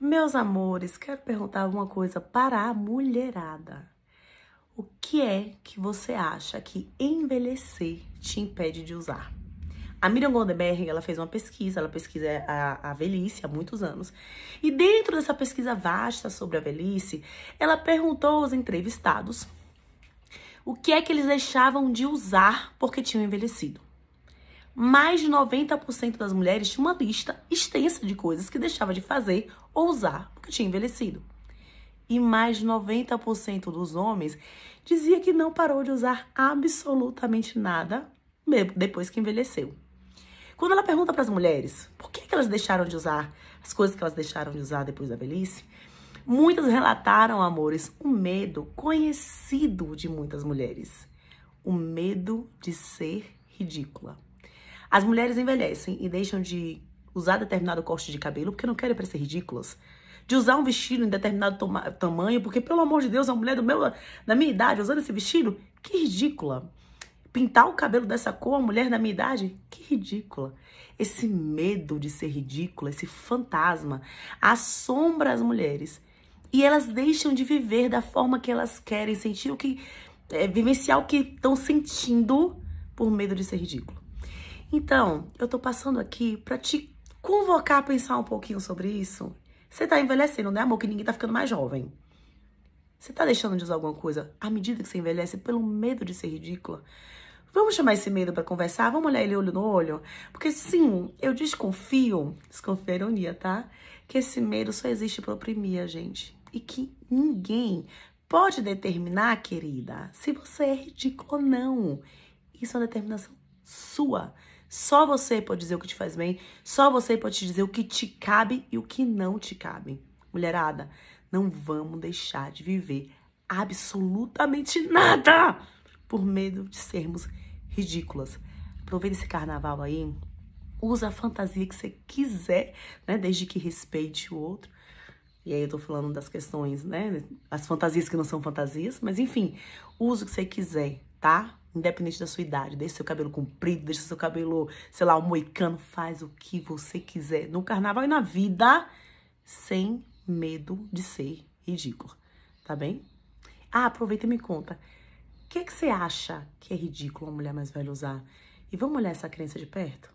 Meus amores, quero perguntar uma coisa para a mulherada. O que é que você acha que envelhecer te impede de usar? A Miriam Goldenberg, ela fez uma pesquisa, ela pesquisa a, a velhice há muitos anos. E dentro dessa pesquisa vasta sobre a velhice, ela perguntou aos entrevistados o que é que eles deixavam de usar porque tinham envelhecido mais de 90% das mulheres tinha uma lista extensa de coisas que deixava de fazer ou usar porque tinha envelhecido. E mais de 90% dos homens dizia que não parou de usar absolutamente nada depois que envelheceu. Quando ela pergunta para as mulheres por que, que elas deixaram de usar as coisas que elas deixaram de usar depois da velhice, muitas relataram, amores, um medo conhecido de muitas mulheres: o medo de ser ridícula. As mulheres envelhecem e deixam de usar determinado corte de cabelo porque não querem parecer ridículas. De usar um vestido em determinado tamanho, porque, pelo amor de Deus, a mulher do meu, da minha idade usando esse vestido, que ridícula. Pintar o cabelo dessa cor, a mulher da minha idade, que ridícula. Esse medo de ser ridícula, esse fantasma, assombra as mulheres. E elas deixam de viver da forma que elas querem, sentir o que. É, vivenciar o que estão sentindo por medo de ser ridícula. Então, eu tô passando aqui para te convocar a pensar um pouquinho sobre isso. Você tá envelhecendo, né, amor? Que ninguém tá ficando mais jovem. Você tá deixando de usar alguma coisa à medida que você envelhece pelo medo de ser ridícula? Vamos chamar esse medo para conversar? Vamos olhar ele olho no olho? Porque sim, eu desconfio, desconfio a é ironia, tá? Que esse medo só existe para oprimir a gente. E que ninguém pode determinar, querida, se você é ridículo ou não. Isso é uma determinação sua. Só você pode dizer o que te faz bem, só você pode te dizer o que te cabe e o que não te cabe. Mulherada, não vamos deixar de viver absolutamente nada por medo de sermos ridículas. Aproveita esse carnaval aí, usa a fantasia que você quiser, né, desde que respeite o outro. E aí eu tô falando das questões, né? As fantasias que não são fantasias, mas enfim, usa o que você quiser, tá? Independente da sua idade, deixe seu cabelo comprido, deixe seu cabelo, sei lá, um moicano, faz o que você quiser no carnaval e na vida, sem medo de ser ridículo, tá bem? Ah, aproveita e me conta, o que, é que você acha que é ridículo uma mulher mais velha usar? E vamos olhar essa crença de perto?